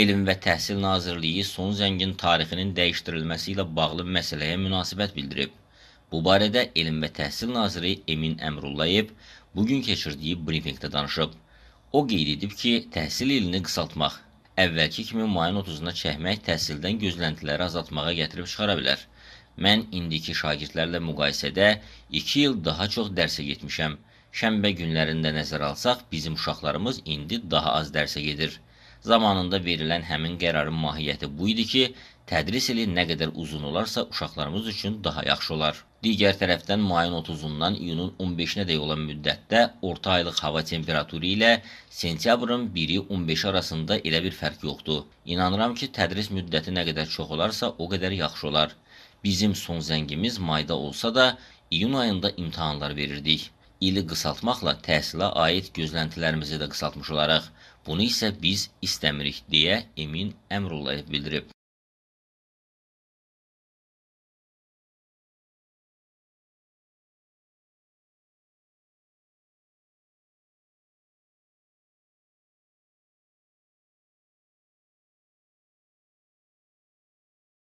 Elm və Təhsil Nazirliyi son zəngin tarixinin dəyişdirilməsi ilə bağlı məsələyə münasibət bildirib. Bu barədə Elm və Təhsil Naziri Emin Əmrullayev bugün keçirdiyi brifinqdə danışıb. O qeyd edib ki, təhsil ilini qısaltmaq, əvvəlki kimi mayın 30-una çəkmək təhsildən gözləntiləri azaltmağa gətirib çıxara bilər. Mən indiki şagirdlərlə müqayisədə 2 il daha çox dərsə getmişəm. Şənbə günlərində nəzər alsaq, bizim uşaqlarımız indi daha az dərsə gedir.'' Zamanında verilən həmin qərarın mahiyyəti bu idi ki, tədris ili nə qədər uzun olarsa uşaqlarımız üçün daha yaxşı olar. Digər tərəfdən mayın 30-dan iyunun 15-nə dək olan müddətdə orta aylıq hava temperaturu ilə sentyabrın 1-i 15 arasında elə bir fərq yoxdur. İnanıram ki, tədris müddəti nə qədər çox olarsa o qədər yaxşı olar. Bizim son zəngimiz mayda olsa da, iyun ayında imtahanlar verirdik ili qısaltmaqla təhsilə aid gözləntilərimizi də qısaltmış olaraq, bunu isə biz istəmirik deyə Emin Əmrullayev bildirib.